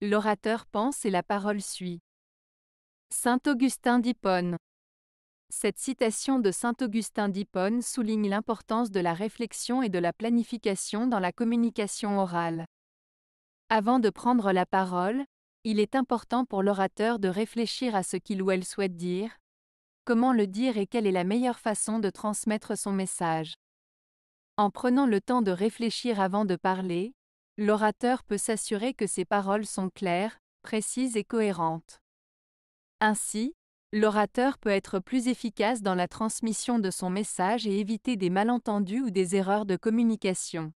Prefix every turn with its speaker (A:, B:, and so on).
A: L'orateur pense et la parole suit. Saint Augustin d'Hippone. Cette citation de Saint Augustin d'Hippone souligne l'importance de la réflexion et de la planification dans la communication orale. Avant de prendre la parole, il est important pour l'orateur de réfléchir à ce qu'il ou elle souhaite dire, comment le dire et quelle est la meilleure façon de transmettre son message. En prenant le temps de réfléchir avant de parler, l'orateur peut s'assurer que ses paroles sont claires, précises et cohérentes. Ainsi, l'orateur peut être plus efficace dans la transmission de son message et éviter des malentendus ou des erreurs de communication.